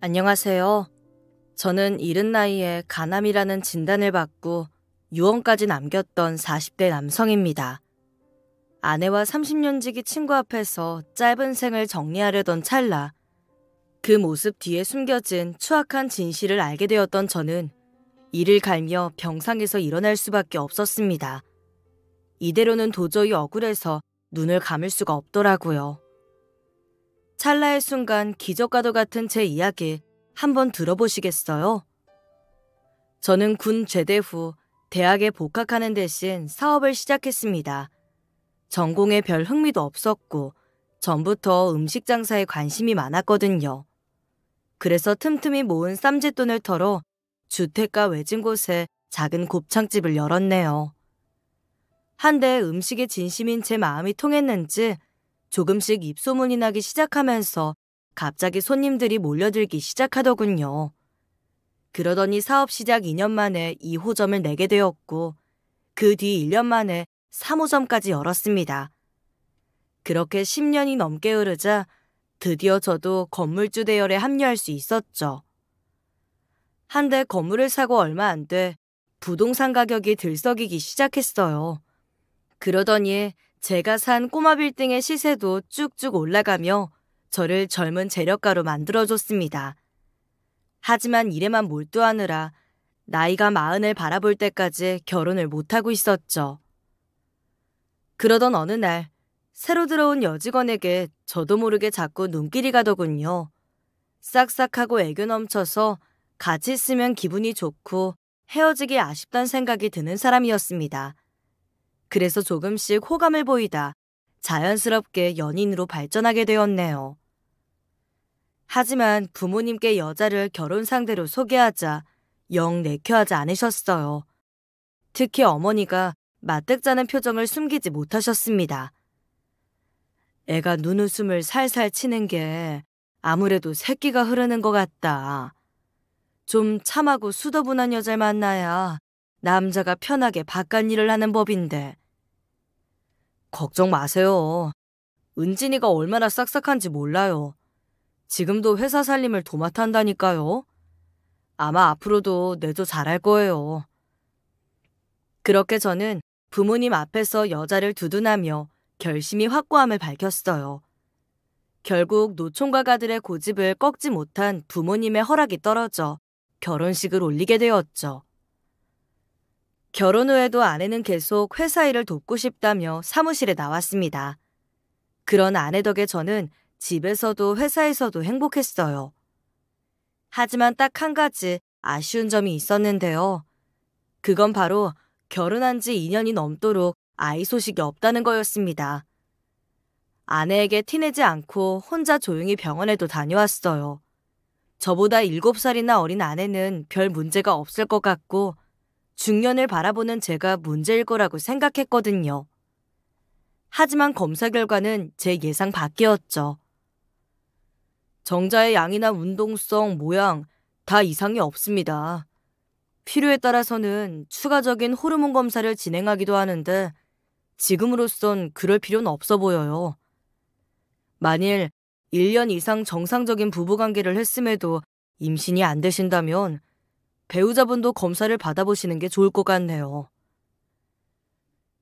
안녕하세요. 저는 이른 나이에 간암이라는 진단을 받고 유언까지 남겼던 40대 남성입니다. 아내와 30년 지기 친구 앞에서 짧은 생을 정리하려던 찰나 그 모습 뒤에 숨겨진 추악한 진실을 알게 되었던 저는 이를 갈며 병상에서 일어날 수밖에 없었습니다. 이대로는 도저히 억울해서 눈을 감을 수가 없더라고요. 찰나의 순간 기적과도 같은 제 이야기 한번 들어보시겠어요? 저는 군 제대 후 대학에 복학하는 대신 사업을 시작했습니다. 전공에 별 흥미도 없었고 전부터 음식 장사에 관심이 많았거든요. 그래서 틈틈이 모은 쌈짓돈을 털어 주택가 외진 곳에 작은 곱창집을 열었네요. 한데 음식에 진심인 제 마음이 통했는지 조금씩 입소문이 나기 시작하면서 갑자기 손님들이 몰려들기 시작하더군요. 그러더니 사업 시작 2년 만에 2호점을 내게 되었고 그 뒤 1년 만에 3호점까지 열었습니다. 그렇게 10년이 넘게 흐르자 드디어 저도 건물주 대열에 합류할 수 있었죠. 한데 건물을 사고 얼마 안 돼 부동산 가격이 들썩이기 시작했어요. 그러더니 제가 산 꼬마 빌딩의 시세도 쭉쭉 올라가며 저를 젊은 재력가로 만들어줬습니다. 하지만 일에만 몰두하느라 나이가 마흔을 바라볼 때까지 결혼을 못하고 있었죠. 그러던 어느 날 새로 들어온 여직원에게 저도 모르게 자꾸 눈길이 가더군요. 싹싹하고 애교 넘쳐서 같이 있으면 기분이 좋고 헤어지기 아쉽단 생각이 드는 사람이었습니다. 그래서 조금씩 호감을 보이다 자연스럽게 연인으로 발전하게 되었네요. 하지만 부모님께 여자를 결혼 상대로 소개하자 영 내켜하지 않으셨어요. 특히 어머니가 마뜩잖은 표정을 숨기지 못하셨습니다. 애가 눈웃음을 살살 치는 게 아무래도 새끼가 흐르는 것 같다. 좀 참하고 수더분한 여자를 만나야 남자가 편하게 바깥 일을 하는 법인데 걱정 마세요. 은진이가 얼마나 싹싹한지 몰라요. 지금도 회사 살림을 도맡 한다니까요. 아마 앞으로도 내조 잘할 거예요. 그렇게 저는 부모님 앞에서 여자를 두둔하며 결심이 확고함을 밝혔어요. 결국 노총각아들의 고집을 꺾지 못한 부모님의 허락이 떨어져 결혼식을 올리게 되었죠. 결혼 후에도 아내는 계속 회사 일을 돕고 싶다며 사무실에 나왔습니다. 그런 아내 덕에 저는 집에서도 회사에서도 행복했어요. 하지만 딱 한 가지 아쉬운 점이 있었는데요. 그건 바로 결혼한 지 2년이 넘도록 아이 소식이 없다는 거였습니다. 아내에게 티내지 않고 혼자 조용히 병원에도 다녀왔어요. 저보다 7살이나 어린 아내는 별 문제가 없을 것 같고 중년을 바라보는 제가 문제일 거라고 생각했거든요. 하지만 검사 결과는 제 예상 밖이었죠. 정자의 양이나 운동성, 모양 다 이상이 없습니다. 필요에 따라서는 추가적인 호르몬 검사를 진행하기도 하는데 지금으로선 그럴 필요는 없어 보여요. 만일 1년 이상 정상적인 부부관계를 했음에도 임신이 안 되신다면 배우자분도 검사를 받아보시는 게 좋을 것 같네요.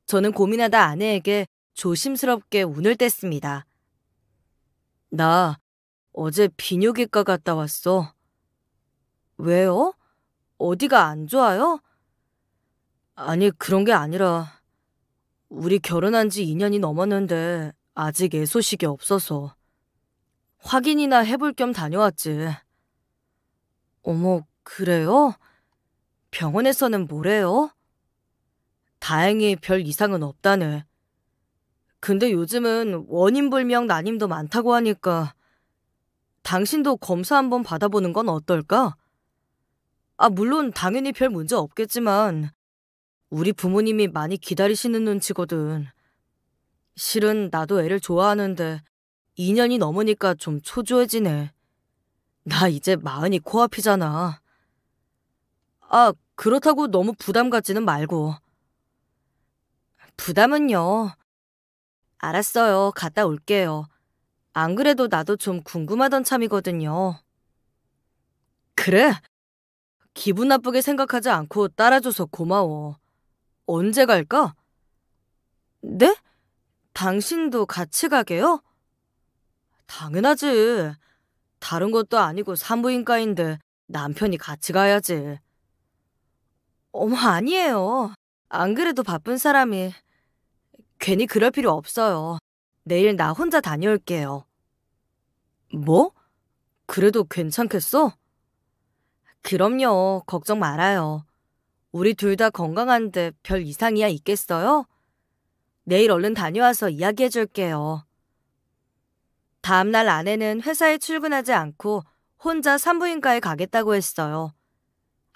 저는 고민하다 아내에게 조심스럽게 운을 뗐습니다. 나 어제 비뇨기과 갔다 왔어. 왜요? 어디가 안 좋아요? 아니, 그런 게 아니라, 우리 결혼한 지 2년이 넘었는데, 아직 애 소식이 없어서. 확인이나 해볼 겸 다녀왔지. 어머, 그래요? 병원에서는 뭐래요? 다행히 별 이상은 없다네. 근데 요즘은 원인불명 난임도 많다고 하니까 당신도 검사 한번 받아보는 건 어떨까? 아, 물론 당연히 별 문제 없겠지만 우리 부모님이 많이 기다리시는 눈치거든. 실은 나도 애를 좋아하는데 2년이 넘으니까 좀 초조해지네. 나 이제 마흔이 코앞이잖아. 아, 그렇다고 너무 부담 갖지는 말고. 부담은요. 알았어요. 갔다 올게요. 안 그래도 나도 좀 궁금하던 참이거든요. 그래. 기분 나쁘게 생각하지 않고 따라줘서 고마워. 언제 갈까? 네? 당신도 같이 가게요? 당연하지. 다른 것도 아니고 산부인과인데 남편이 같이 가야지. 어머, 아니에요. 안 그래도 바쁜 사람이. 괜히 그럴 필요 없어요. 내일 나 혼자 다녀올게요. 뭐? 그래도 괜찮겠어? 그럼요. 걱정 말아요. 우리 둘 다 건강한데 별 이상이야 있겠어요? 내일 얼른 다녀와서 이야기해 줄게요. 다음날 아내는 회사에 출근하지 않고 혼자 산부인과에 가겠다고 했어요.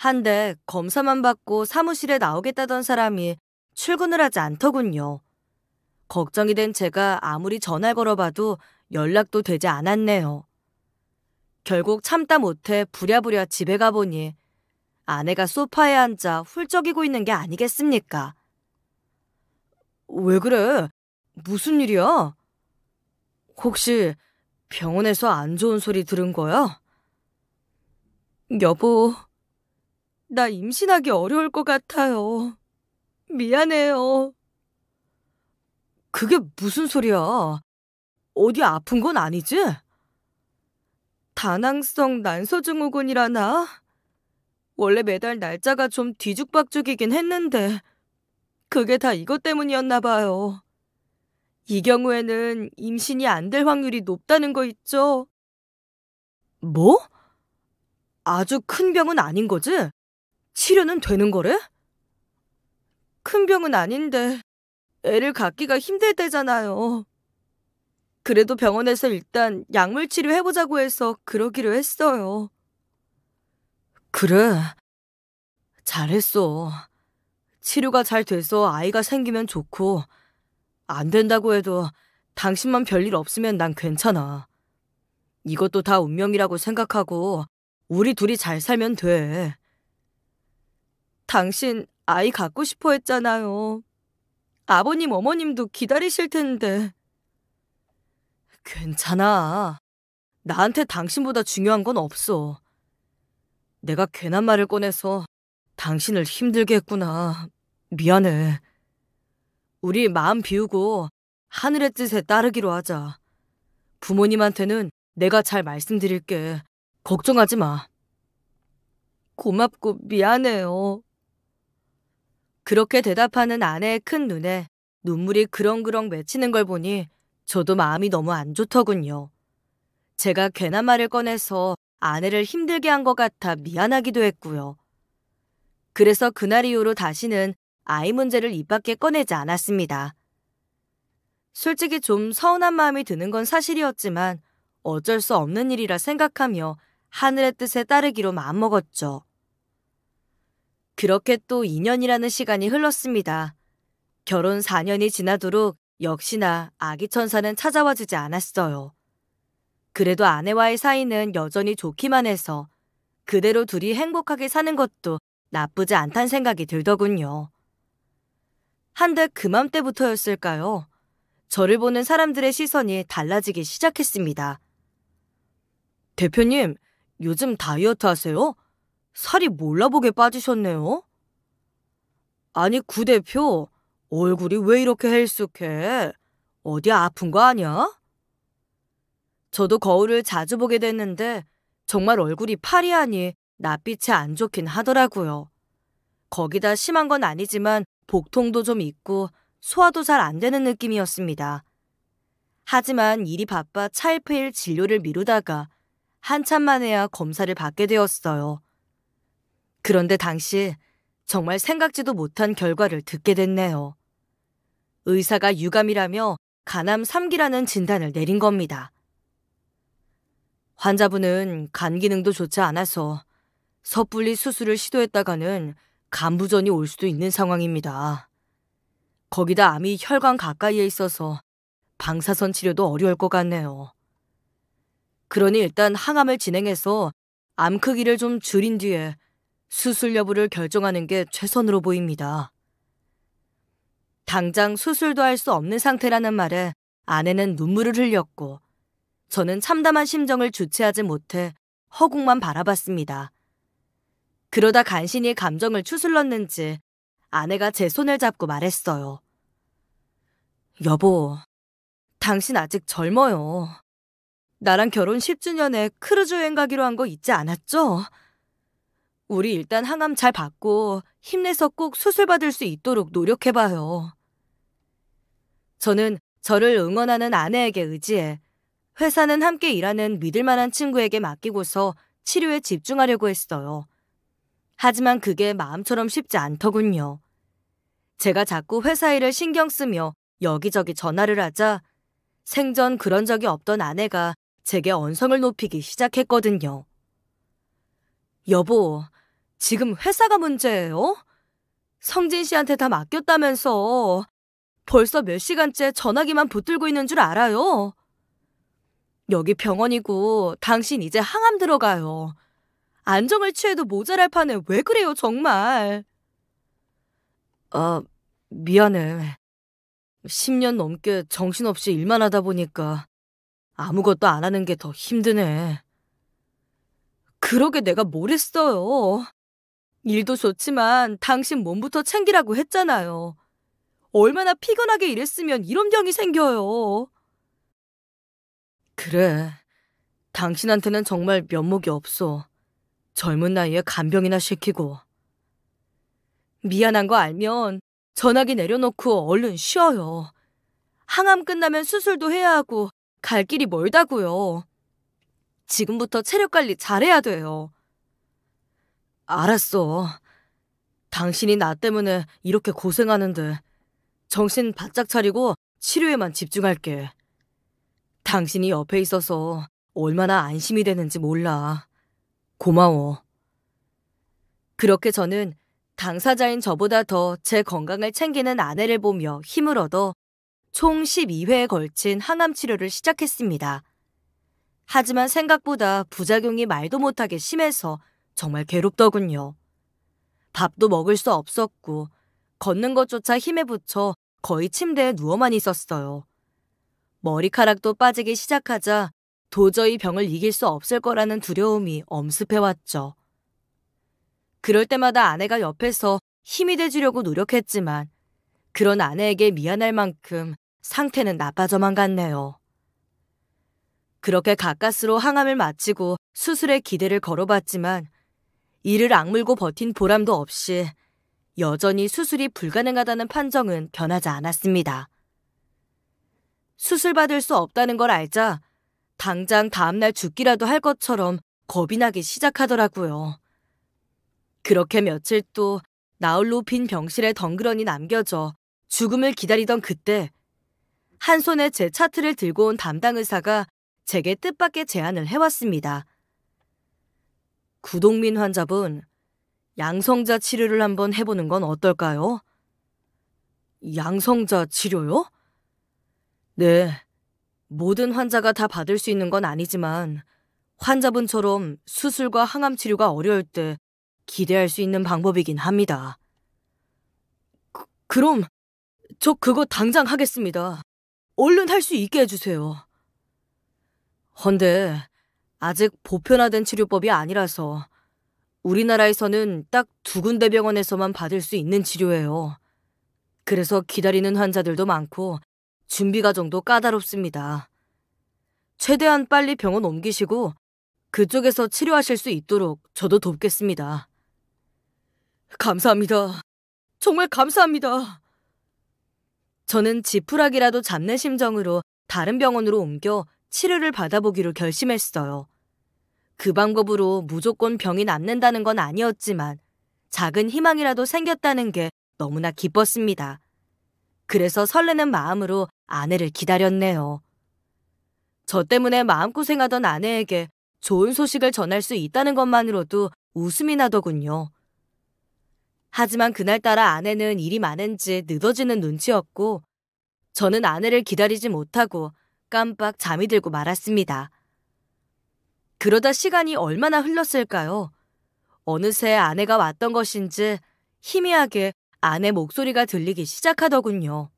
한데 검사만 받고 사무실에 나오겠다던 사람이 출근을 하지 않더군요. 걱정이 된 제가 아무리 전화를 걸어봐도 연락도 되지 않았네요. 결국 참다 못해 부랴부랴 집에 가보니 아내가 소파에 앉아 훌쩍이고 있는 게 아니겠습니까? 왜 그래? 무슨 일이야? 혹시 병원에서 안 좋은 소리 들은 거야? 여보, 나 임신하기 어려울 것 같아요. 미안해요. 그게 무슨 소리야? 어디 아픈 건 아니지? 다낭성 난소증후군이라나? 원래 매달 날짜가 좀 뒤죽박죽이긴 했는데 그게 다 이것 때문이었나 봐요. 이 경우에는 임신이 안 될 확률이 높다는 거 있죠? 뭐? 아주 큰 병은 아닌 거지? 치료는 되는 거래? 큰 병은 아닌데 애를 갖기가 힘들 때잖아요. 그래도 병원에서 일단 약물 치료 해보자고 해서 그러기로 했어요. 그래. 잘했어. 치료가 잘 돼서 아이가 생기면 좋고, 안 된다고 해도 당신만 별일 없으면 난 괜찮아. 이것도 다 운명이라고 생각하고, 우리 둘이 잘 살면 돼. 당신 아이 갖고 싶어 했잖아요. 아버님, 어머님도 기다리실 텐데. 괜찮아. 나한테 당신보다 중요한 건 없어. 내가 괜한 말을 꺼내서 당신을 힘들게 했구나. 미안해. 우리 마음 비우고 하늘의 뜻에 따르기로 하자. 부모님한테는 내가 잘 말씀드릴게. 걱정하지 마. 고맙고 미안해요. 그렇게 대답하는 아내의 큰 눈에 눈물이 그렁그렁 맺히는 걸 보니 저도 마음이 너무 안 좋더군요. 제가 괜한 말을 꺼내서 아내를 힘들게 한 것 같아 미안하기도 했고요. 그래서 그날 이후로 다시는 아이 문제를 입 밖에 꺼내지 않았습니다. 솔직히 좀 서운한 마음이 드는 건 사실이었지만 어쩔 수 없는 일이라 생각하며 하늘의 뜻에 따르기로 마음먹었죠. 그렇게 또 2년이라는 시간이 흘렀습니다. 결혼 4년이 지나도록 역시나 아기 천사는 찾아와 주지 않았어요. 그래도 아내와의 사이는 여전히 좋기만 해서 그대로 둘이 행복하게 사는 것도 나쁘지 않단 생각이 들더군요. 한데 그맘때부터였을까요? 저를 보는 사람들의 시선이 달라지기 시작했습니다. 대표님, 요즘 다이어트 하세요? 살이 몰라보게 빠지셨네요? 아니, 구 대표, 얼굴이 왜 이렇게 헬쑥해? 어디 아픈 거 아니야? 저도 거울을 자주 보게 됐는데 정말 얼굴이 파리하니 낯빛이 안 좋긴 하더라고요. 거기다 심한 건 아니지만 복통도 좀 있고 소화도 잘 안 되는 느낌이었습니다. 하지만 일이 바빠 차일피일 진료를 미루다가 한참 만에야 검사를 받게 되었어요. 그런데 당시 정말 생각지도 못한 결과를 듣게 됐네요. 의사가 유감이라며 간암 3기라는 진단을 내린 겁니다. 환자분은 간 기능도 좋지 않아서 섣불리 수술을 시도했다가는 간부전이 올 수도 있는 상황입니다. 거기다 암이 혈관 가까이에 있어서 방사선 치료도 어려울 것 같네요. 그러니 일단 항암을 진행해서 암 크기를 좀 줄인 뒤에 수술 여부를 결정하는 게 최선으로 보입니다. 당장 수술도 할 수 없는 상태라는 말에 아내는 눈물을 흘렸고 저는 참담한 심정을 주체하지 못해 허공만 바라봤습니다. 그러다 간신히 감정을 추슬렀는지 아내가 제 손을 잡고 말했어요. 여보, 당신 아직 젊어요. 나랑 결혼 10주년에 크루즈 여행 가기로 한 거 잊지 않았죠? 우리 일단 항암 잘 받고 힘내서 꼭 수술받을 수 있도록 노력해봐요. 저는 저를 응원하는 아내에게 의지해 회사는 함께 일하는 믿을 만한 친구에게 맡기고서 치료에 집중하려고 했어요. 하지만 그게 마음처럼 쉽지 않더군요. 제가 자꾸 회사 일을 신경 쓰며 여기저기 전화를 하자 생전 그런 적이 없던 아내가 제게 언성을 높이기 시작했거든요. 여보, 지금 회사가 문제예요? 성진 씨한테 다 맡겼다면서 벌써 몇 시간째 전화기만 붙들고 있는 줄 알아요. 여기 병원이고 당신 이제 항암 들어가요. 안정을 취해도 모자랄 판에 왜 그래요, 정말. 아, 미안해. 10년 넘게 정신없이 일만 하다 보니까 아무것도 안 하는 게 더 힘드네. 그러게 내가 뭘 했어요. 일도 좋지만 당신 몸부터 챙기라고 했잖아요. 얼마나 피곤하게 일했으면 이런 병이 생겨요. 그래. 당신한테는 정말 면목이 없어. 젊은 나이에 간병이나 시키고. 미안한 거 알면 전화기 내려놓고 얼른 쉬어요. 항암 끝나면 수술도 해야 하고 갈 길이 멀다고요. 지금부터 체력 관리 잘해야 돼요. 알았어. 당신이 나 때문에 이렇게 고생하는데 정신 바짝 차리고 치료에만 집중할게. 당신이 옆에 있어서 얼마나 안심이 되는지 몰라. 고마워. 그렇게 저는 당사자인 저보다 더 제 건강을 챙기는 아내를 보며 힘을 얻어 총 12회에 걸친 항암 치료를 시작했습니다. 하지만 생각보다 부작용이 말도 못하게 심해서 정말 괴롭더군요. 밥도 먹을 수 없었고 걷는 것조차 힘에 붙여 거의 침대에 누워만 있었어요. 머리카락도 빠지기 시작하자 도저히 병을 이길 수 없을 거라는 두려움이 엄습해왔죠. 그럴 때마다 아내가 옆에서 힘이 돼주려고 노력했지만 그런 아내에게 미안할 만큼 상태는 나빠져만 갔네요. 그렇게 가까스로 항암을 마치고 수술에 기대를 걸어봤지만 이를 악물고 버틴 보람도 없이 여전히 수술이 불가능하다는 판정은 변하지 않았습니다. 수술받을 수 없다는 걸 알자 당장 다음날 죽기라도 할 것처럼 겁이 나기 시작하더라고요. 그렇게 며칠 또 나홀로 빈 병실에 덩그러니 남겨져 죽음을 기다리던 그때 한 손에 제 차트를 들고 온 담당 의사가 제게 뜻밖의 제안을 해왔습니다. 구동민 환자분, 양성자 치료를 한번 해보는 건 어떨까요? 양성자 치료요? 네. 모든 환자가 다 받을 수 있는 건 아니지만 환자분처럼 수술과 항암 치료가 어려울 때 기대할 수 있는 방법이긴 합니다. 그, 그럼 저 그거 당장 하겠습니다. 얼른 할 수 있게 해주세요. 헌데 아직 보편화된 치료법이 아니라서 우리나라에서는 딱 두 군데 병원에서만 받을 수 있는 치료예요. 그래서 기다리는 환자들도 많고 준비 과정도 까다롭습니다. 최대한 빨리 병원 옮기시고 그쪽에서 치료하실 수 있도록 저도 돕겠습니다. 감사합니다. 정말 감사합니다. 저는 지푸라기라도 잡는 심정으로 다른 병원으로 옮겨 치료를 받아보기로 결심했어요. 그 방법으로 무조건 병이 남는다는 건 아니었지만 작은 희망이라도 생겼다는 게 너무나 기뻤습니다. 그래서 설레는 마음으로 아내를 기다렸네요. 저 때문에 마음고생하던 아내에게 좋은 소식을 전할 수 있다는 것만으로도 웃음이 나더군요. 하지만 그날따라 아내는 일이 많은지 늦어지는 눈치였고, 저는 아내를 기다리지 못하고 깜빡 잠이 들고 말았습니다. 그러다 시간이 얼마나 흘렀을까요? 어느새 아내가 왔던 것인지 희미하게 아내 목소리가 들리기 시작하더군요.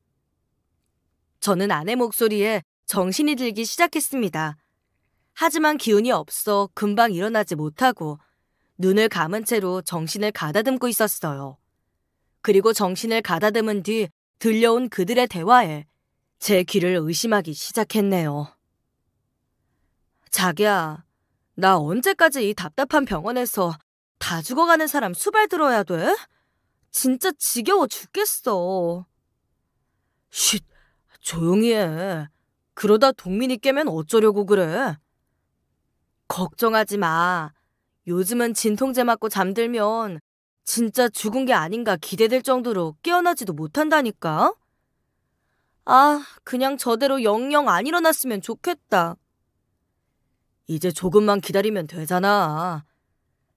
저는 아내 목소리에 정신이 들기 시작했습니다. 하지만 기운이 없어 금방 일어나지 못하고 눈을 감은 채로 정신을 가다듬고 있었어요. 그리고 정신을 가다듬은 뒤 들려온 그들의 대화에 제 귀를 의심하기 시작했네요. 자기야, 나 언제까지 이 답답한 병원에서 다 죽어가는 사람 수발 들어야 돼? 진짜 지겨워 죽겠어. 쉿, 조용히 해. 그러다 동민이 깨면 어쩌려고 그래? 걱정하지 마. 요즘은 진통제 맞고 잠들면 진짜 죽은 게 아닌가 기대될 정도로 깨어나지도 못한다니까? 아, 그냥 저대로 영영 안 일어났으면 좋겠다. 이제 조금만 기다리면 되잖아.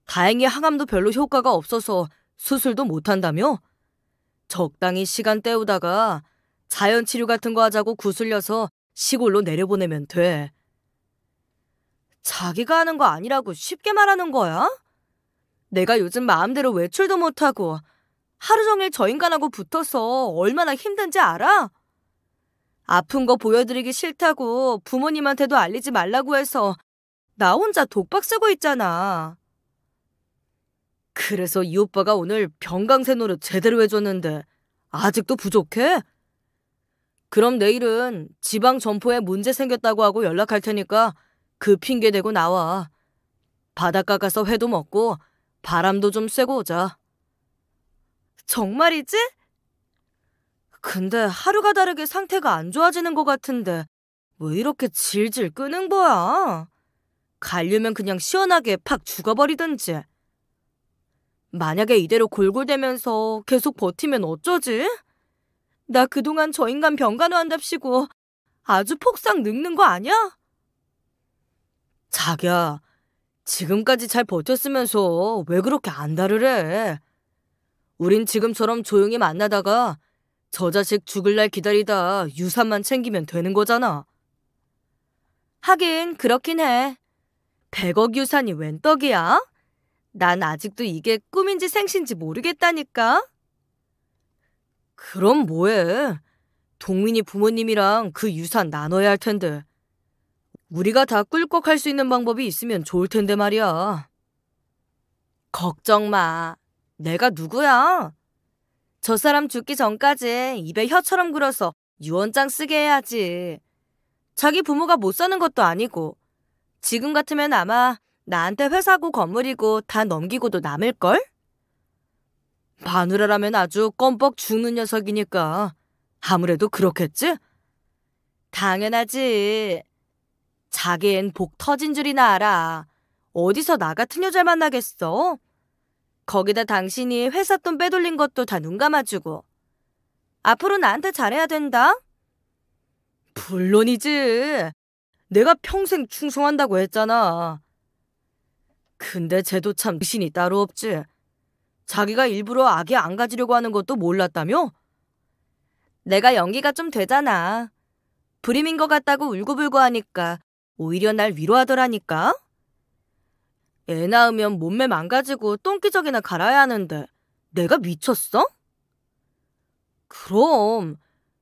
다행히 항암도 별로 효과가 없어서 수술도 못한다며? 적당히 시간 때우다가 자연치료 같은 거 하자고 구슬려서 시골로 내려보내면 돼. 자기가 하는 거 아니라고 쉽게 말하는 거야? 내가 요즘 마음대로 외출도 못하고 하루 종일 저 인간하고 붙어서 얼마나 힘든지 알아? 아픈 거 보여드리기 싫다고 부모님한테도 알리지 말라고 해서 나 혼자 독박 쓰고 있잖아. 그래서 이 오빠가 오늘 병강세 노릇 제대로 해줬는데 아직도 부족해? 그럼 내일은 지방 점포에 문제 생겼다고 하고 연락할 테니까 그 핑계 대고 나와. 바닷가 가서 회도 먹고 바람도 좀 쐬고 오자. 정말이지? 근데 하루가 다르게 상태가 안 좋아지는 것 같은데 왜 이렇게 질질 끄는 거야? 갈려면 그냥 시원하게 팍 죽어버리든지. 만약에 이대로 골골대면서 계속 버티면 어쩌지? 나 그동안 저 인간 병간호 한답시고 아주 폭삭 늙는 거 아니야? 자기야, 지금까지 잘 버텼으면서 왜 그렇게 안다르래 우린 지금처럼 조용히 만나다가 저 자식 죽을 날 기다리다 유산만 챙기면 되는 거잖아. 하긴 그렇긴 해. 100억 유산이 웬 떡이야? 난 아직도 이게 꿈인지 생신지 모르겠다니까. 그럼 뭐해? 동민이 부모님이랑 그 유산 나눠야 할 텐데. 우리가 다 꿀꺽할 수 있는 방법이 있으면 좋을 텐데 말이야. 걱정 마. 내가 누구야? 저 사람 죽기 전까지 입에 혀처럼 굴어서 유언장 쓰게 해야지. 자기 부모가 못 사는 것도 아니고 지금 같으면 아마 나한테 회사고 건물이고 다 넘기고도 남을걸? 마누라라면 아주 껌뻑 죽는 녀석이니까 아무래도 그렇겠지? 당연하지. 자기엔 복 터진 줄이나 알아. 어디서 나 같은 여자 만나겠어? 거기다 당신이 회사 돈 빼돌린 것도 다 눈 감아주고. 앞으로 나한테 잘해야 된다? 물론이지. 내가 평생 충성한다고 했잖아. 근데 쟤도 참의 신이 따로 없지. 자기가 일부러 아기 안 가지려고 하는 것도 몰랐다며? 내가 연기가 좀 되잖아. 불임인 것 같다고 울고불고 하니까 오히려 날 위로하더라니까. 애 낳으면 몸매 망가지고 똥기저귀나 갈아야 하는데 내가 미쳤어? 그럼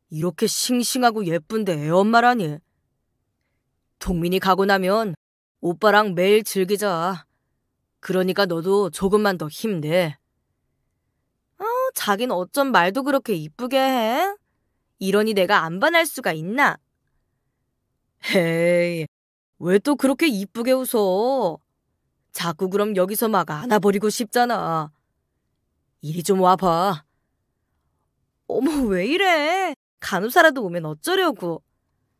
이렇게 싱싱하고 예쁜데 애 엄마라니 동민이 가고 나면 오빠랑 매일 즐기자. 그러니까 너도 조금만 더 힘내. 어, 자긴 어쩜 말도 그렇게 이쁘게 해? 이러니 내가 안 반할 수가 있나? 헤이, 왜 또 그렇게 이쁘게 웃어? 자꾸 그럼 여기서 막 안아버리고 싶잖아. 이리 좀 와봐. 어머, 왜 이래? 간호사라도 오면 어쩌려고.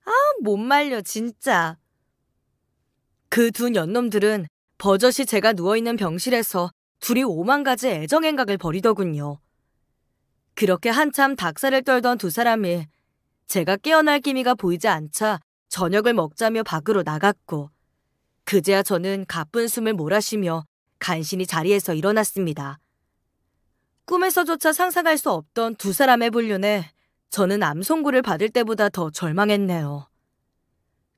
아, 못 말려, 진짜. 그 두 년놈들은 버젓이 제가 누워있는 병실에서 둘이 오만 가지 애정행각을 벌이더군요. 그렇게 한참 닭살을 떨던 두 사람이 제가 깨어날 기미가 보이지 않자 저녁을 먹자며 밖으로 나갔고 그제야 저는 가쁜 숨을 몰아쉬며 간신히 자리에서 일어났습니다. 꿈에서조차 상상할 수 없던 두 사람의 불륜에 저는 암송구를 받을 때보다 더 절망했네요.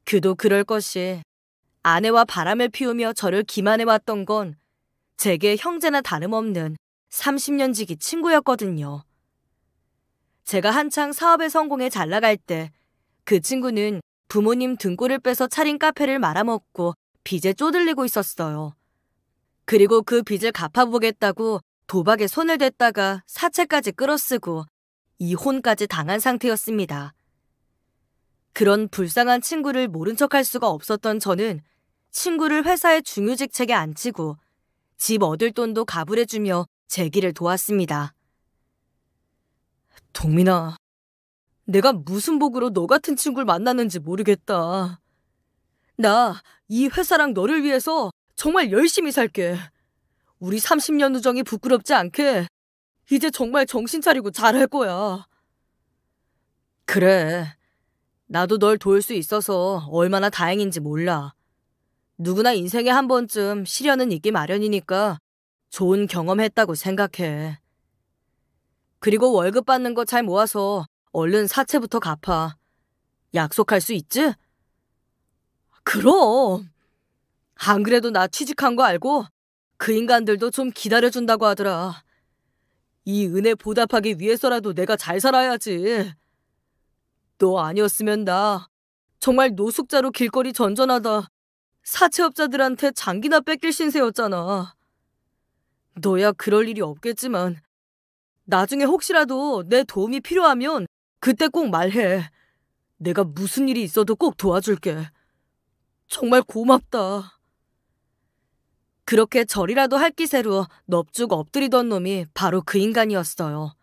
그도 그럴 것이 아내와 바람을 피우며 저를 기만해왔던 건 제게 형제나 다름없는 30년 지기 친구였거든요. 제가 한창 사업에 성공해 잘 나갈 때 그 친구는 부모님 등골을 빼서 차린 카페를 말아먹고 빚에 쪼들리고 있었어요. 그리고 그 빚을 갚아보겠다고 도박에 손을 댔다가 사채까지 끌어쓰고 이혼까지 당한 상태였습니다. 그런 불쌍한 친구를 모른 척할 수가 없었던 저는 친구를 회사의 중요직책에 앉히고 집 얻을 돈도 가불해주며 제기를 도왔습니다. 동민아, 내가 무슨 복으로 너 같은 친구를 만났는지 모르겠다. 나 이 회사랑 너를 위해서 정말 열심히 살게. 우리 30년 우정이 부끄럽지 않게 이제 정말 정신 차리고 잘할 거야. 그래. 나도 널 도울 수 있어서 얼마나 다행인지 몰라. 누구나 인생에 한 번쯤 시련은 있기 마련이니까 좋은 경험했다고 생각해. 그리고 월급 받는 거 잘 모아서 얼른 사채부터 갚아. 약속할 수 있지? 그럼! 안 그래도 나 취직한 거 알고 그 인간들도 좀 기다려준다고 하더라. 이 은혜 보답하기 위해서라도 내가 잘 살아야지. 너 아니었으면 나 정말 노숙자로 길거리 전전하다 사채업자들한테 장기나 뺏길 신세였잖아. 너야 그럴 일이 없겠지만 나중에 혹시라도 내 도움이 필요하면 그때 꼭 말해. 내가 무슨 일이 있어도 꼭 도와줄게. 정말 고맙다. 그렇게 절이라도 할 기세로 넙죽 엎드리던 놈이 바로 그 인간이었어요.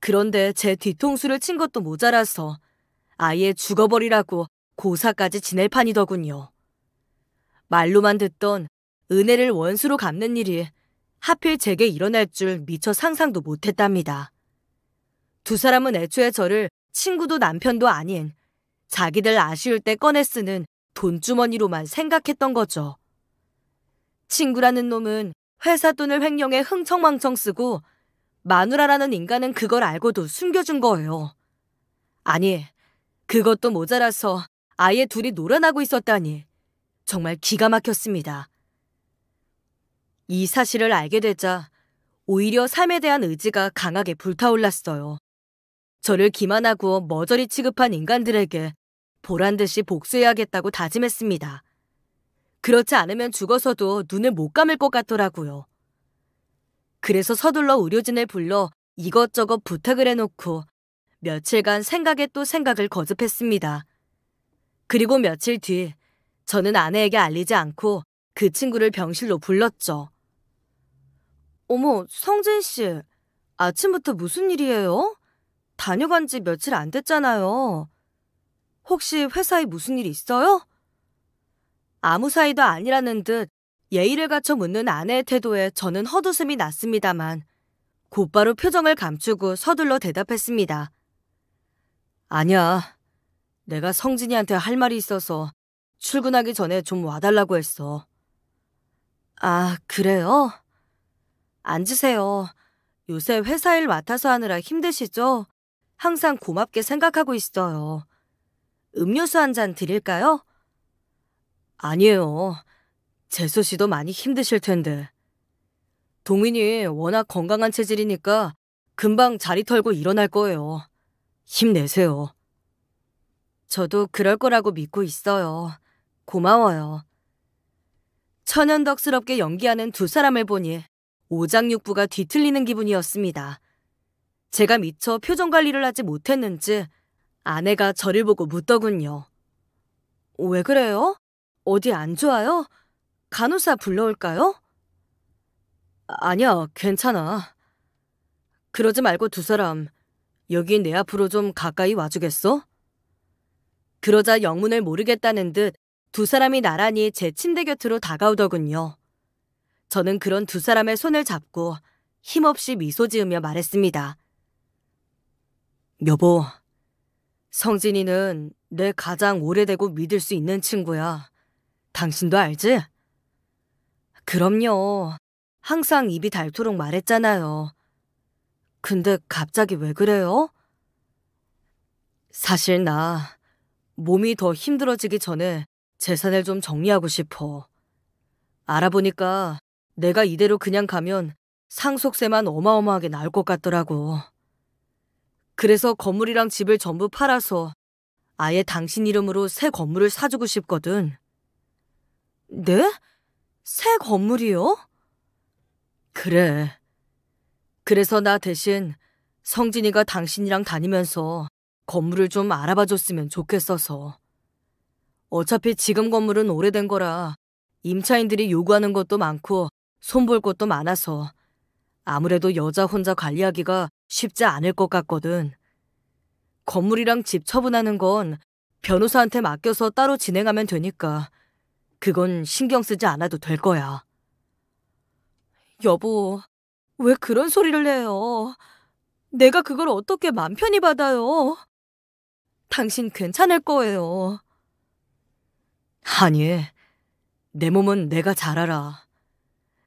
그런데 제 뒤통수를 친 것도 모자라서 아예 죽어버리라고 고사까지 지낼 판이더군요. 말로만 듣던 은혜를 원수로 갚는 일이 하필 제게 일어날 줄 미처 상상도 못했답니다. 두 사람은 애초에 저를 친구도 남편도 아닌 자기들 아쉬울 때 꺼내 쓰는 돈주머니로만 생각했던 거죠. 친구라는 놈은 회사 돈을 횡령해 흥청망청 쓰고 마누라라는 인간은 그걸 알고도 숨겨준 거예요. 아니, 그것도 모자라서 아예 둘이 놀아나고 있었다니 정말 기가 막혔습니다. 이 사실을 알게 되자 오히려 삶에 대한 의지가 강하게 불타올랐어요. 저를 기만하고 머저리 취급한 인간들에게 보란 듯이 복수해야겠다고 다짐했습니다. 그렇지 않으면 죽어서도 눈을 못 감을 것 같더라고요. 그래서 서둘러 의료진을 불러 이것저것 부탁을 해놓고 며칠간 생각에 또 생각을 거듭했습니다. 그리고 며칠 뒤 저는 아내에게 알리지 않고 그 친구를 병실로 불렀죠. 어머, 성진 씨. 아침부터 무슨 일이에요? 다녀간 지 며칠 안 됐잖아요. 혹시 회사에 무슨 일 있어요? 아무 사이도 아니라는 듯 예의를 갖춰 묻는 아내의 태도에 저는 헛웃음이 났습니다만 곧바로 표정을 감추고 서둘러 대답했습니다. 아니야. 내가 성진이한테 할 말이 있어서 출근하기 전에 좀 와달라고 했어. 아, 그래요? 앉으세요. 요새 회사 일 맡아서 하느라 힘드시죠? 항상 고맙게 생각하고 있어요. 음료수 한 잔 드릴까요? 아니에요. 재수 씨도 많이 힘드실 텐데. 동민이 워낙 건강한 체질이니까 금방 자리 털고 일어날 거예요. 힘내세요. 저도 그럴 거라고 믿고 있어요. 고마워요. 천연덕스럽게 연기하는 두 사람을 보니 오장육부가 뒤틀리는 기분이었습니다. 제가 미처 표정 관리를 하지 못했는지 아내가 저를 보고 묻더군요. 왜 그래요? 어디 안 좋아요? 간호사 불러올까요? 아니야, 괜찮아. 그러지 말고 두 사람, 여기 내 앞으로 좀 가까이 와주겠어? 그러자 영문을 모르겠다는 듯 두 사람이 나란히 제 침대 곁으로 다가오더군요. 저는 그런 두 사람의 손을 잡고 힘없이 미소 지으며 말했습니다. 여보, 성진이는 내 가장 오래되고 믿을 수 있는 친구야. 당신도 알지? 그럼요. 항상 입이 닳도록 말했잖아요. 근데 갑자기 왜 그래요? 사실 나 몸이 더 힘들어지기 전에 재산을 좀 정리하고 싶어. 알아보니까 내가 이대로 그냥 가면 상속세만 어마어마하게 나올 것 같더라고. 그래서 건물이랑 집을 전부 팔아서 아예 당신 이름으로 새 건물을 사주고 싶거든. 네? 새 건물이요? 그래. 그래서 나 대신 성진이가 당신이랑 다니면서 건물을 좀 알아봐 줬으면 좋겠어서. 어차피 지금 건물은 오래된 거라 임차인들이 요구하는 것도 많고 손볼 것도 많아서 아무래도 여자 혼자 관리하기가 쉽지 않을 것 같거든. 건물이랑 집 처분하는 건 변호사한테 맡겨서 따로 진행하면 되니까 그건 신경 쓰지 않아도 될 거야. 여보, 왜 그런 소리를 해요? 내가 그걸 어떻게 맘 편히 받아요? 당신 괜찮을 거예요. 아니, 내 몸은 내가 잘 알아.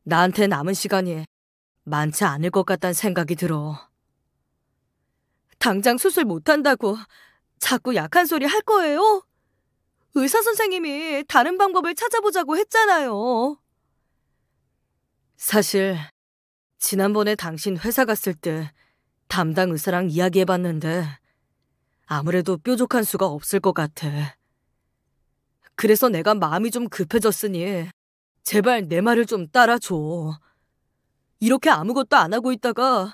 나한테 남은 시간이 많지 않을 것같다는 생각이 들어. 당장 수술 못한다고 자꾸 약한 소리 할 거예요? 의사 선생님이 다른 방법을 찾아보자고 했잖아요. 사실 지난번에 당신 회사 갔을 때 담당 의사랑 이야기해봤는데 아무래도 뾰족한 수가 없을 것 같아. 그래서 내가 마음이 좀 급해졌으니 제발 내 말을 좀 따라줘. 이렇게 아무것도 안 하고 있다가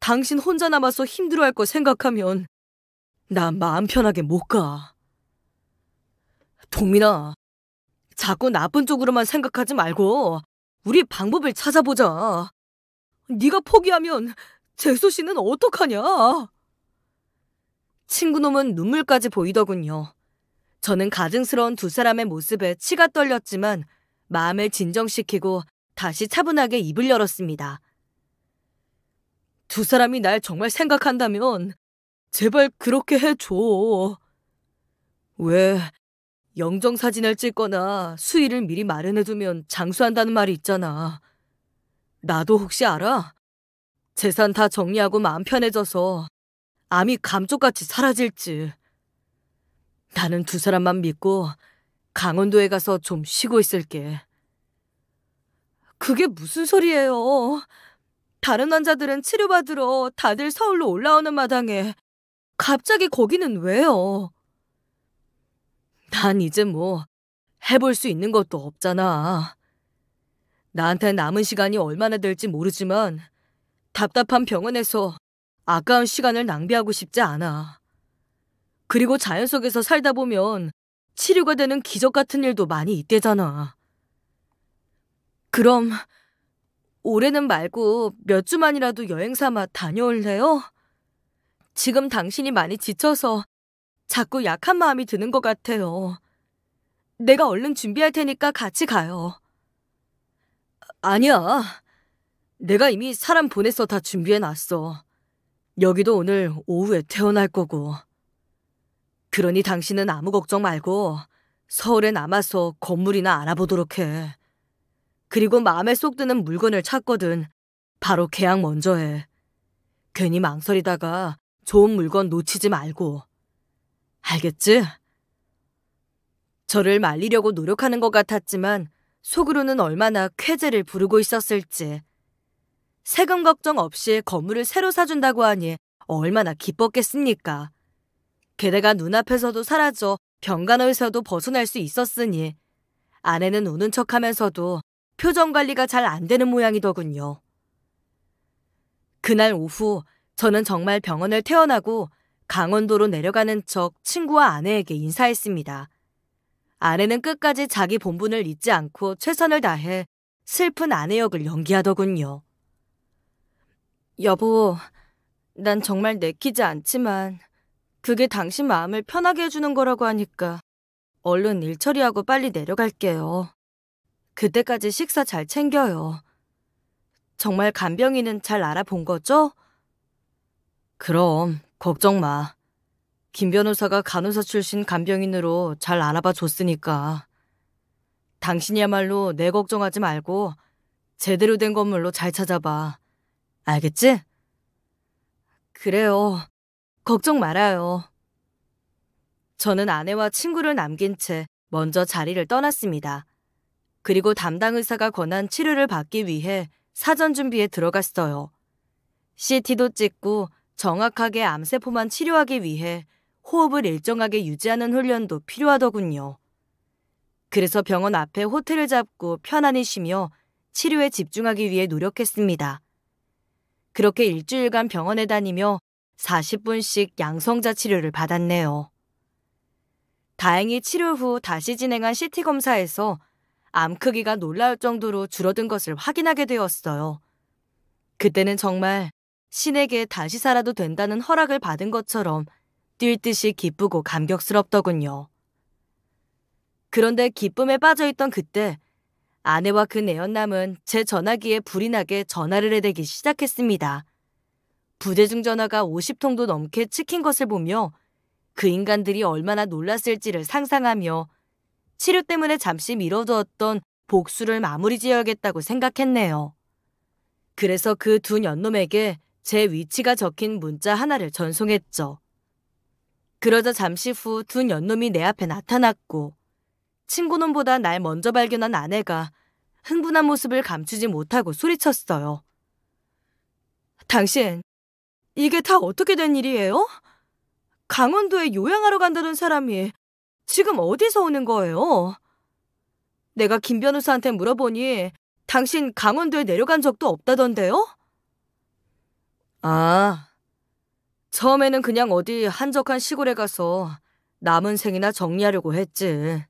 당신 혼자 남아서 힘들어할 거 생각하면 난 마음 편하게 못 가. 동민아, 자꾸 나쁜 쪽으로만 생각하지 말고 우리 방법을 찾아보자. 네가 포기하면 재수 씨는 어떡하냐? 친구놈은 눈물까지 보이더군요. 저는 가증스러운 두 사람의 모습에 치가 떨렸지만 마음을 진정시키고 다시 차분하게 입을 열었습니다. 두 사람이 날 정말 생각한다면 제발 그렇게 해줘. 왜 영정 사진을 찍거나 수위를 미리 마련해두면 장수한다는 말이 있잖아. 나도 혹시 알아? 재산 다 정리하고 마음 편해져서 암이 감쪽같이 사라질지. 나는 두 사람만 믿고 강원도에 가서 좀 쉬고 있을게. 그게 무슨 소리예요? 다른 환자들은 치료받으러 다들 서울로 올라오는 마당에 갑자기 거기는 왜요? 난 이제 뭐 해볼 수 있는 것도 없잖아. 나한테 남은 시간이 얼마나 될지 모르지만 답답한 병원에서 아까운 시간을 낭비하고 싶지 않아. 그리고 자연 속에서 살다 보면 치료가 되는 기적 같은 일도 많이 있대잖아. 그럼 올해는 말고 몇 주만이라도 여행 삼아 다녀올래요? 지금 당신이 많이 지쳐서 자꾸 약한 마음이 드는 것 같아요. 내가 얼른 준비할 테니까 같이 가요. 아니야. 내가 이미 사람 보내서 다 준비해놨어. 여기도 오늘 오후에 태어날 거고. 그러니 당신은 아무 걱정 말고 서울에 남아서 건물이나 알아보도록 해. 그리고 마음에 쏙 드는 물건을 찾거든. 바로 계약 먼저 해. 괜히 망설이다가 좋은 물건 놓치지 말고. 알겠지? 저를 말리려고 노력하는 것 같았지만 속으로는 얼마나 쾌재를 부르고 있었을지. 세금 걱정 없이 건물을 새로 사준다고 하니 얼마나 기뻤겠습니까. 게다가 눈앞에서도 사라져 병간호에서도 벗어날 수 있었으니 아내는 우는 척하면서도 표정 관리가 잘 안 되는 모양이더군요. 그날 오후 저는 정말 병원을 퇴원하고 강원도로 내려가는 척 친구와 아내에게 인사했습니다. 아내는 끝까지 자기 본분을 잊지 않고 최선을 다해 슬픈 아내 역을 연기하더군요. 여보, 난 정말 내키지 않지만 그게 당신 마음을 편하게 해주는 거라고 하니까 얼른 일 처리하고 빨리 내려갈게요. 그때까지 식사 잘 챙겨요. 정말 간병인은 잘 알아본 거죠? 그럼 걱정 마. 김 변호사가 간호사 출신 간병인으로 잘 알아봐 줬으니까. 당신이야말로 내 걱정하지 말고 제대로 된 건물로 잘 찾아봐. 알겠지? 그래요. 걱정 말아요. 저는 아내와 친구를 남긴 채 먼저 자리를 떠났습니다. 그리고 담당 의사가 권한 치료를 받기 위해 사전 준비에 들어갔어요. CT도 찍고 정확하게 암세포만 치료하기 위해 호흡을 일정하게 유지하는 훈련도 필요하더군요. 그래서 병원 앞에 호텔을 잡고 편안히 쉬며 치료에 집중하기 위해 노력했습니다. 그렇게 일주일간 병원에 다니며 40분씩 양성자 치료를 받았네요. 다행히 치료 후 다시 진행한 CT 검사에서 암 크기가 놀라울 정도로 줄어든 것을 확인하게 되었어요. 그때는 정말 신에게 다시 살아도 된다는 허락을 받은 것처럼 뛸 듯이 기쁘고 감격스럽더군요. 그런데 기쁨에 빠져있던 그때 아내와 그 내연남은 제 전화기에 불이 나게 전화를 해대기 시작했습니다. 부재중 전화가 50통도 넘게 찍힌 것을 보며 그 인간들이 얼마나 놀랐을지를 상상하며 치료 때문에 잠시 미뤄두었던 복수를 마무리 지어야겠다고 생각했네요. 그래서 그 두 년놈에게 제 위치가 적힌 문자 하나를 전송했죠. 그러자 잠시 후두 연놈이 내 앞에 나타났고 친구놈보다 날 먼저 발견한 아내가 흥분한 모습을 감추지 못하고 소리쳤어요. 당신, 이게 다 어떻게 된 일이에요? 강원도에 요양하러 간다는 사람이 지금 어디서 오는 거예요? 내가 김 변호사한테 물어보니 당신 강원도에 내려간 적도 없다던데요? 아, 처음에는 그냥 어디 한적한 시골에 가서 남은 생이나 정리하려고 했지.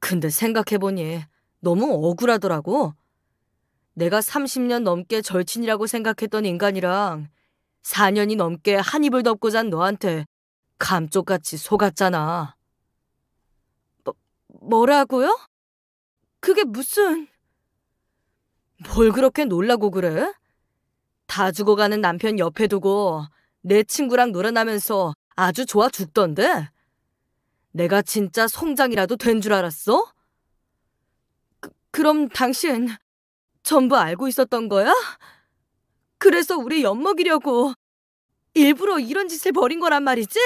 근데 생각해보니 너무 억울하더라고. 내가 30년 넘게 절친이라고 생각했던 인간이랑 4년이 넘게 한 입을 덮고 잔 너한테 감쪽같이 속았잖아. 뭐, 뭐라고요? 그게 무슨... 뭘 그렇게 놀라고 그래? 다죽어 가는 남편 옆에 두고 내 친구랑 놀아나면서 아주 좋아 죽던데? 내가 진짜 송장이라도 된 줄 알았어? 그, 그럼 당신 전부 알고 있었던 거야? 그래서 우리 엿먹이려고 일부러 이런 짓을 벌인 거란 말이지?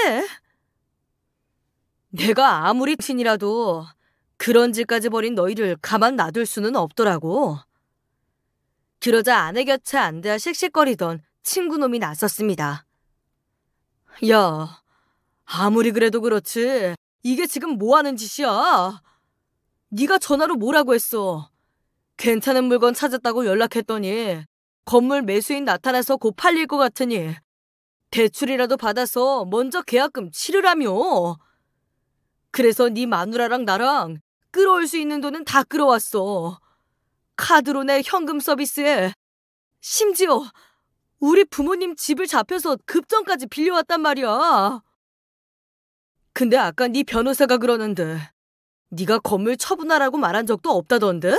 내가 아무리 친이라도 그런 짓까지 벌인 너희를 가만 놔둘 수는 없더라고. 그러자 아내 곁에 앉아 씩씩거리던 친구놈이 나섰습니다. 야, 아무리 그래도 그렇지. 이게 지금 뭐 하는 짓이야? 네가 전화로 뭐라고 했어? 괜찮은 물건 찾았다고 연락했더니 건물 매수인 나타나서 곧 팔릴 것 같으니 대출이라도 받아서 먼저 계약금 치르라며. 그래서 네 마누라랑 나랑 끌어올 수 있는 돈은 다 끌어왔어. 카드로 내 현금 서비스에 심지어 우리 부모님 집을 잡혀서 급전까지 빌려왔단 말이야. 근데 아까 네 변호사가 그러는데 네가 건물 처분하라고 말한 적도 없다던데?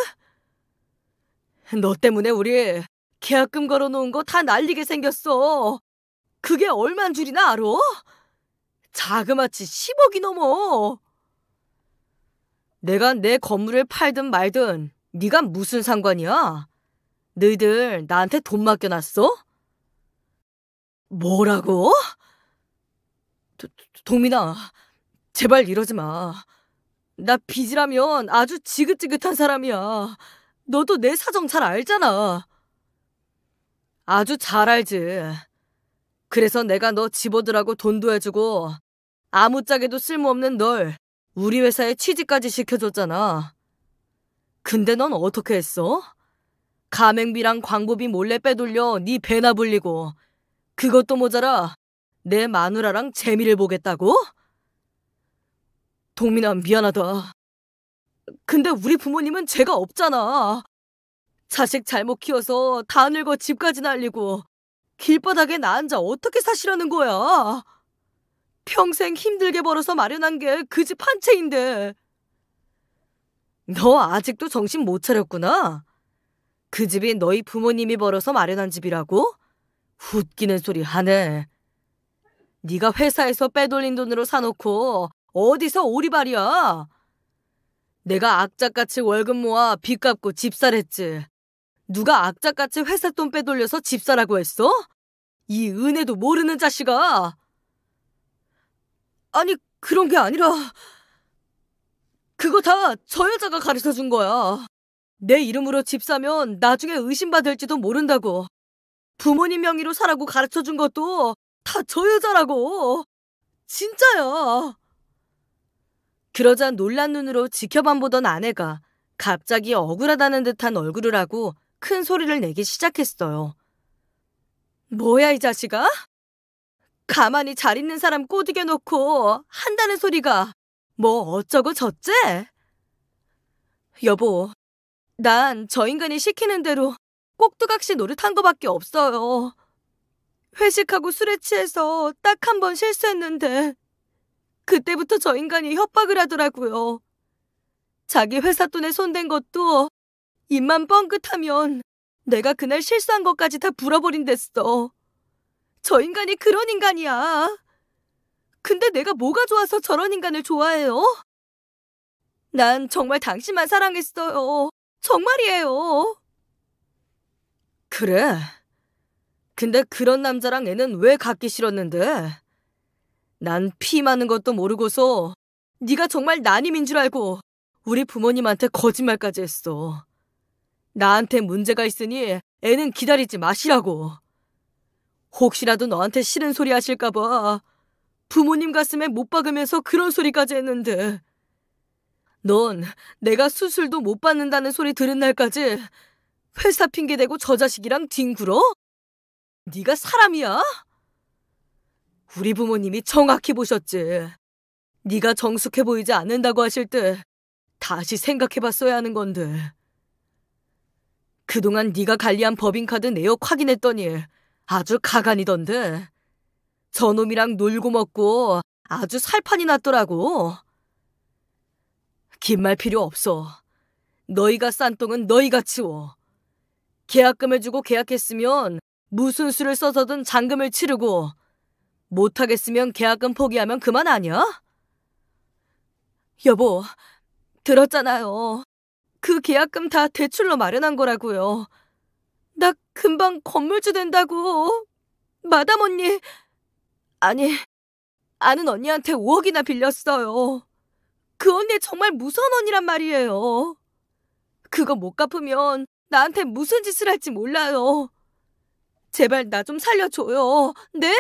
너 때문에 우리 계약금 걸어놓은 거 다 날리게 생겼어. 그게 얼만 줄이나 알아? 자그마치 10억이 넘어. 내가 내 건물을 팔든 말든 네가 무슨 상관이야? 너희들 나한테 돈 맡겨놨어? 뭐라고? 도, 동민아, 제발 이러지 마. 나 빚이라면 아주 지긋지긋한 사람이야. 너도 내 사정 잘 알잖아. 아주 잘 알지. 그래서 내가 너 집어들라고 돈도 해주고 아무짝에도 쓸모없는 널 우리 회사에 취직까지 시켜줬잖아. 근데 넌 어떻게 했어? 가맹비랑 광고비 몰래 빼돌려 네 배나 불리고 그것도 모자라 내 마누라랑 재미를 보겠다고? 동민아 미안하다. 근데 우리 부모님은 죄가 없잖아. 자식 잘못 키워서 다 늙어 집까지 날리고 길바닥에 나 앉아 어떻게 사시라는 거야? 평생 힘들게 벌어서 마련한 게 그 집 한 채인데 너 아직도 정신 못 차렸구나. 그 집이 너희 부모님이 벌어서 마련한 집이라고? 웃기는 소리 하네. 네가 회사에서 빼돌린 돈으로 사놓고 어디서 오리발이야? 내가 악착같이 월급 모아 빚 갚고 집살했지. 누가 악착같이 회사 돈 빼돌려서 집사라고 했어? 이 은혜도 모르는 자식아! 아니, 그런 게 아니라... 그거 다 저 여자가 가르쳐 준 거야. 내 이름으로 집 사면 나중에 의심받을지도 모른다고. 부모님 명의로 사라고 가르쳐 준 것도 다 저 여자라고. 진짜야. 그러자 놀란 눈으로 지켜만 보던 아내가 갑자기 억울하다는 듯한 얼굴을 하고 큰 소리를 내기 시작했어요. 뭐야 이 자식아? 가만히 잘 있는 사람 꼬드겨 놓고 한다는 소리가 뭐 어쩌고 저째? 여보, 난 저 인간이 시키는 대로 꼭두각시 노릇한 거밖에 없어요. 회식하고 술에 취해서 딱 한 번 실수했는데 그때부터 저 인간이 협박을 하더라고요. 자기 회사 돈에 손댄 것도 입만 뻥긋하면 내가 그날 실수한 것까지 다 불어버린댔어. 저 인간이 그런 인간이야. 근데 내가 뭐가 좋아서 저런 인간을 좋아해요? 난 정말 당신만 사랑했어요. 정말이에요. 그래. 근데 그런 남자랑 애는 왜 갖기 싫었는데? 난 피 많은 것도 모르고서 네가 정말 난임인 줄 알고 우리 부모님한테 거짓말까지 했어. 나한테 문제가 있으니 애는 기다리지 마시라고. 혹시라도 너한테 싫은 소리 하실까봐 부모님 가슴에 못 박으면서 그런 소리까지 했는데. 넌 내가 수술도 못 받는다는 소리 들은 날까지 회사 핑계대고 저 자식이랑 뒹굴어? 네가 사람이야? 우리 부모님이 정확히 보셨지. 네가 정숙해 보이지 않는다고 하실 때 다시 생각해봤어야 하는 건데. 그동안 네가 관리한 법인카드 내역 확인했더니 아주 가관이던데. 저놈이랑 놀고 먹고 아주 살판이 났더라고. 긴 말 필요 없어. 너희가 싼 똥은 너희가 치워. 계약금을 주고 계약했으면 무슨 수를 써서든 잔금을 치르고 못하겠으면 계약금 포기하면 그만 아니야? 여보, 들었잖아요. 그 계약금 다 대출로 마련한 거라고요. 나 금방 건물주 된다고. 마담 언니, 아니, 아는 언니한테 5억이나 빌렸어요. 그 언니 정말 무서운 언니란 말이에요. 그거 못 갚으면 나한테 무슨 짓을 할지 몰라요. 제발 나 좀 살려줘요. 네?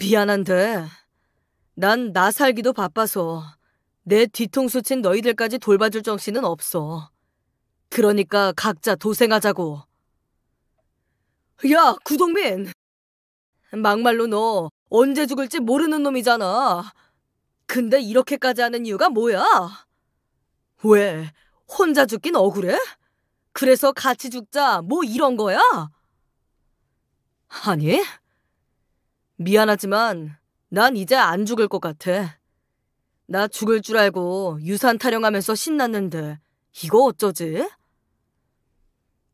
미안한데, 난 나 살기도 바빠서 내 뒤통수 친 너희들까지 돌봐줄 정신은 없어. 그러니까 각자 도생하자고. 야, 구동민! 막말로 너 언제 죽을지 모르는 놈이잖아. 근데 이렇게까지 하는 이유가 뭐야? 왜? 혼자 죽긴 억울해? 그래서 같이 죽자 뭐 이런 거야? 아니? 미안하지만 난 이제 안 죽을 것 같아. 나 죽을 줄 알고 유산 타령하면서 신났는데 이거 어쩌지?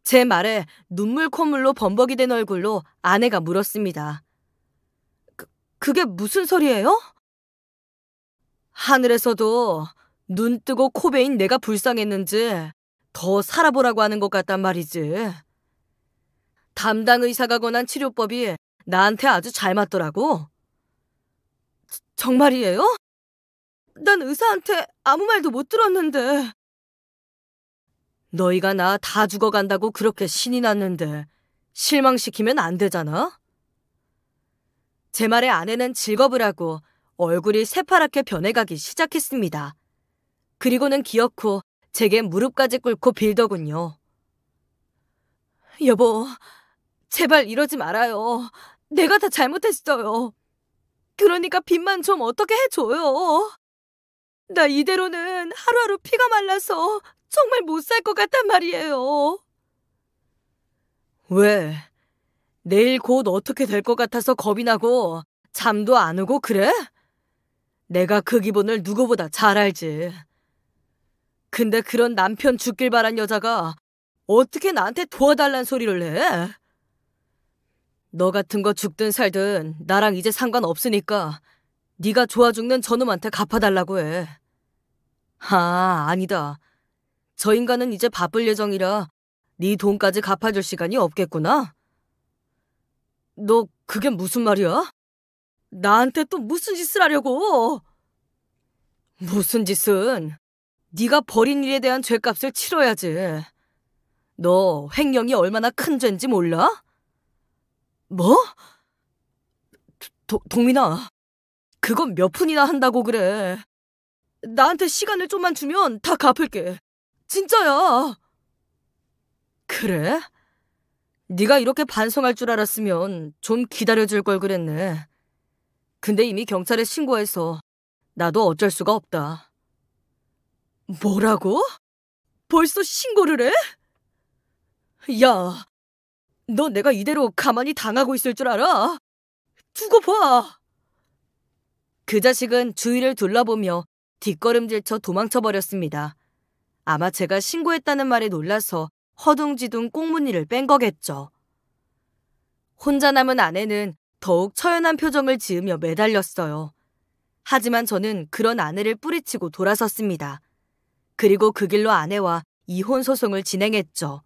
제 말에 눈물 콧물로 범벅이 된 얼굴로 아내가 물었습니다. 그게 무슨 소리예요? 하늘에서도 눈 뜨고 코 베인 내가 불쌍했는지 더 살아보라고 하는 것 같단 말이지. 담당 의사가 권한 치료법이 나한테 아주 잘 맞더라고. 정말이에요? 난 의사한테 아무 말도 못 들었는데. 너희가 나 다 죽어간다고 그렇게 신이 났는데 실망시키면 안 되잖아? 제 말에 아내는 즐겁을 하고 얼굴이 새파랗게 변해가기 시작했습니다. 그리고는 기어코 제게 무릎까지 꿇고 빌더군요. 여보, 제발 이러지 말아요. 내가 다 잘못했어요. 그러니까 빚만 좀 어떻게 해줘요. 나 이대로는 하루하루 피가 말라서 정말 못 살 것 같단 말이에요. 왜? 내일 곧 어떻게 될 것 같아서 겁이 나고 잠도 안 오고 그래? 내가 그 기분을 누구보다 잘 알지. 근데 그런 남편 죽길 바란 여자가 어떻게 나한테 도와달란 소리를 해? 너 같은 거 죽든 살든 나랑 이제 상관없으니까 네가 좋아 죽는 저놈한테 갚아달라고 해. 아, 아니다. 저 인간은 이제 바쁠 예정이라 네 돈까지 갚아줄 시간이 없겠구나. 너 그게 무슨 말이야? 나한테 또 무슨 짓을 하려고? 무슨 짓은 네가 벌인 일에 대한 죄값을 치러야지. 너 횡령이 얼마나 큰 죄인지 몰라? 뭐? 도, 동민아, 그건 몇 푼이나 한다고 그래. 나한테 시간을 좀만 주면 다 갚을게. 진짜야. 그래? 네가 이렇게 반성할 줄 알았으면 좀 기다려줄 걸 그랬네. 근데 이미 경찰에 신고해서 나도 어쩔 수가 없다. 뭐라고? 벌써 신고를 해? 야, 너 내가 이대로 가만히 당하고 있을 줄 알아? 두고 봐! 그 자식은 주위를 둘러보며 뒷걸음질쳐 도망쳐버렸습니다. 아마 제가 신고했다는 말에 놀라서 허둥지둥 꽁무니를 뺀 거겠죠. 혼자 남은 아내는 더욱 처연한 표정을 지으며 매달렸어요. 하지만 저는 그런 아내를 뿌리치고 돌아섰습니다. 그리고 그 길로 아내와 이혼 소송을 진행했죠.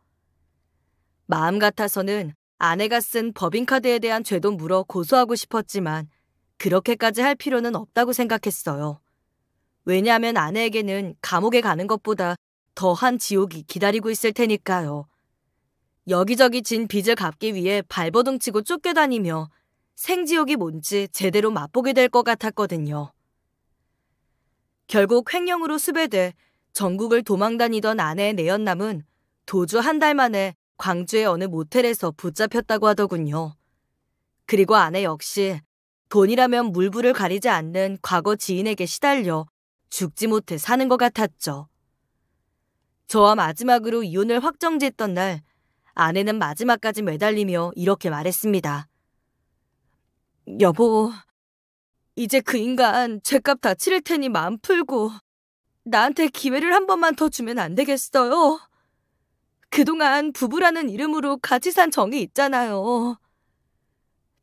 마음 같아서는 아내가 쓴 법인카드에 대한 죄도 물어 고소하고 싶었지만 그렇게까지 할 필요는 없다고 생각했어요. 왜냐하면 아내에게는 감옥에 가는 것보다 더한 지옥이 기다리고 있을 테니까요. 여기저기 진 빚을 갚기 위해 발버둥 치고 쫓겨다니며 생지옥이 뭔지 제대로 맛보게 될 것 같았거든요. 결국 횡령으로 수배돼 전국을 도망다니던 아내 의 내연남은 도주 한 달 만에 광주의 어느 모텔에서 붙잡혔다고 하더군요. 그리고 아내 역시 돈이라면 물부를 가리지 않는 과거 지인에게 시달려 죽지 못해 사는 것 같았죠. 저와 마지막으로 이혼을 확정지했던 날 아내는 마지막까지 매달리며 이렇게 말했습니다. 여보, 이제 그 인간 죄값 다 치를 테니 마음 풀고 나한테 기회를 한 번만 더 주면 안 되겠어요? 그동안 부부라는 이름으로 같이 산 정이 있잖아요.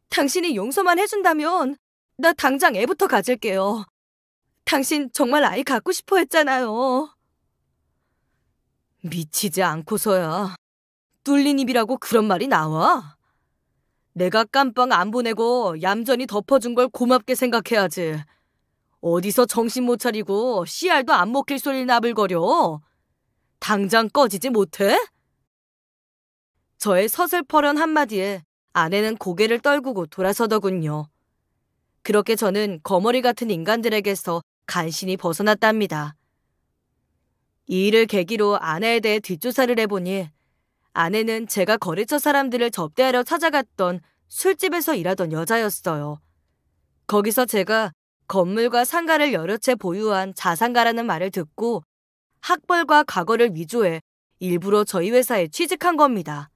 당신이 용서만 해준다면 나 당장 애부터 가질게요. 당신 정말 아이 갖고 싶어 했잖아요. 미치지 않고서야 뚫린 입이라고 그런 말이 나와? 내가 깜빵 안 보내고 얌전히 덮어준 걸 고맙게 생각해야지. 어디서 정신 못 차리고 씨알도 안 먹힐 소리 를 나불거려. 당장 꺼지지 못해? 저의 서슬퍼런 한마디에 아내는 고개를 떨구고 돌아서더군요. 그렇게 저는 거머리 같은 인간들에게서 간신히 벗어났답니다. 이 일을 계기로 아내에 대해 뒷조사를 해보니 아내는 제가 거래처 사람들을 접대하러 찾아갔던 술집에서 일하던 여자였어요. 거기서 제가 건물과 상가를 여러 채 보유한 자산가라는 말을 듣고 학벌과 과거를 위조해 일부러 저희 회사에 취직한 겁니다.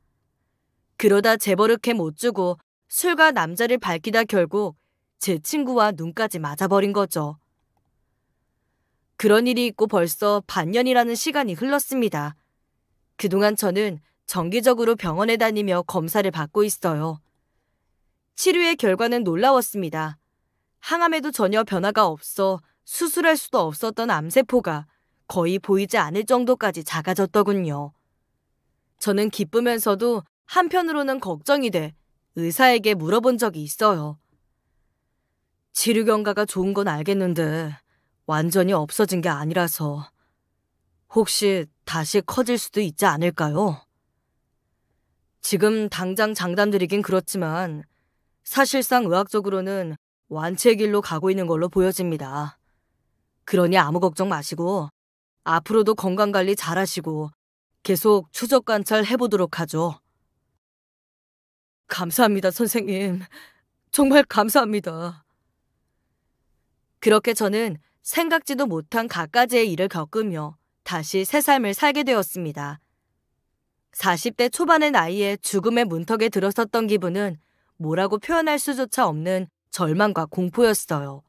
그러다 재벌흑해 못 주고 술과 남자를 밝히다 결국 제 친구와 눈까지 맞아버린 거죠. 그런 일이 있고 벌써 반년이라는 시간이 흘렀습니다. 그동안 저는 정기적으로 병원에 다니며 검사를 받고 있어요. 치료의 결과는 놀라웠습니다. 항암에도 전혀 변화가 없어 수술할 수도 없었던 암세포가 거의 보이지 않을 정도까지 작아졌더군요. 저는 기쁘면서도 한편으로는 걱정이 돼 의사에게 물어본 적이 있어요. 치료 경과가 좋은 건 알겠는데 완전히 없어진 게 아니라서 혹시 다시 커질 수도 있지 않을까요? 지금 당장 장담드리긴 그렇지만 사실상 의학적으로는 완치의 길로 가고 있는 걸로 보여집니다. 그러니 아무 걱정 마시고 앞으로도 건강관리 잘하시고 계속 추적 관찰 해보도록 하죠. 감사합니다, 선생님. 정말 감사합니다. 그렇게 저는 생각지도 못한 갖가지의 일을 겪으며 다시 새 삶을 살게 되었습니다. 40대 초반의 나이에 죽음의 문턱에 들어섰던 기분은 뭐라고 표현할 수조차 없는 절망과 공포였어요.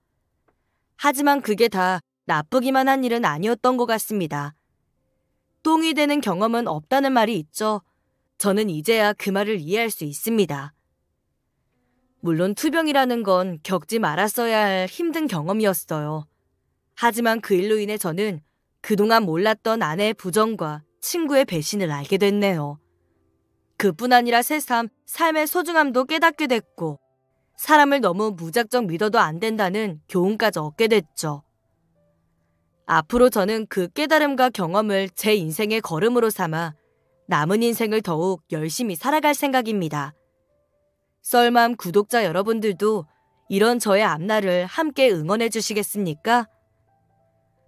하지만 그게 다 나쁘기만 한 일은 아니었던 것 같습니다. 똥이 되는 경험은 없다는 말이 있죠. 저는 이제야 그 말을 이해할 수 있습니다. 물론 투병이라는 건 겪지 말았어야 할 힘든 경험이었어요. 하지만 그 일로 인해 저는 그동안 몰랐던 아내의 부정과 친구의 배신을 알게 됐네요. 그뿐 아니라 새삼 삶의 소중함도 깨닫게 됐고 사람을 너무 무작정 믿어도 안 된다는 교훈까지 얻게 됐죠. 앞으로 저는 그 깨달음과 경험을 제 인생의 걸음으로 삼아 남은 인생을 더욱 열심히 살아갈 생각입니다. 썰맘 구독자 여러분들도 이런 저의 앞날을 함께 응원해 주시겠습니까?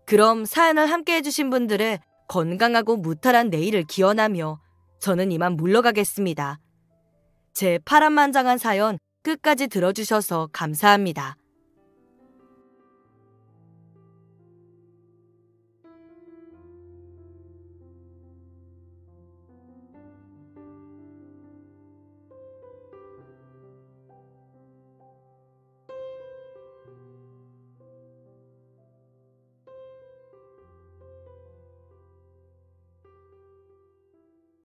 그럼 사연을 함께 해주신 분들의 건강하고 무탈한 내일을 기원하며 저는 이만 물러가겠습니다. 제 파란만장한 사연 끝까지 들어주셔서 감사합니다.